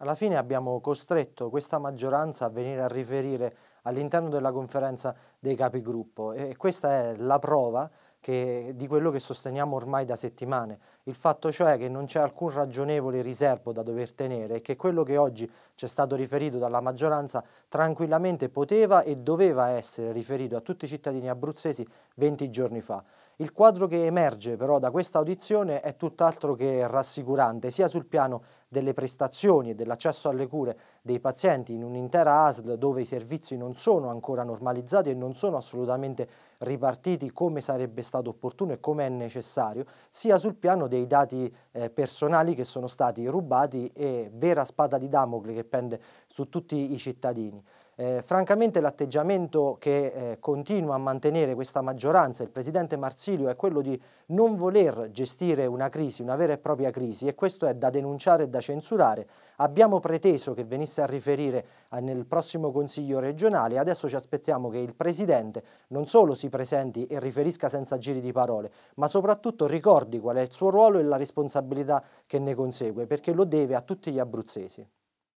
Alla fine abbiamo costretto questa maggioranza a venire a riferire all'interno della conferenza dei capigruppo e questa è la prova che, di quello che sosteniamo ormai da settimane, il fatto cioè che non c'è alcun ragionevole riservo da dover tenere e che quello che oggi ci è stato riferito dalla maggioranza tranquillamente poteva e doveva essere riferito a tutti i cittadini abruzzesi 20 giorni fa. Il quadro che emerge però da questa audizione è tutt'altro che rassicurante, sia sul piano delle prestazioni e dell'accesso alle cure dei pazienti in un'intera ASL dove i servizi non sono ancora normalizzati e non sono assolutamente ripartiti come sarebbe stato stato opportuno e come è necessario, sia sul piano dei dati eh, personali che sono stati rubati e vera spada di Damocle che pende su tutti i cittadini. Eh, francamente l'atteggiamento che eh, continua a mantenere questa maggioranza, il presidente Marsilio, è quello di non voler gestire una crisi, una vera e propria crisi e questo è da denunciare e da censurare. Abbiamo preteso che venisse a riferire eh, nel prossimo Consiglio regionale, adesso ci aspettiamo che il presidente non solo si presenti e riferisca senza giri di parole, ma soprattutto ricordi qual è il suo ruolo e la responsabilità che ne consegue, perché lo deve a tutti gli abruzzesi.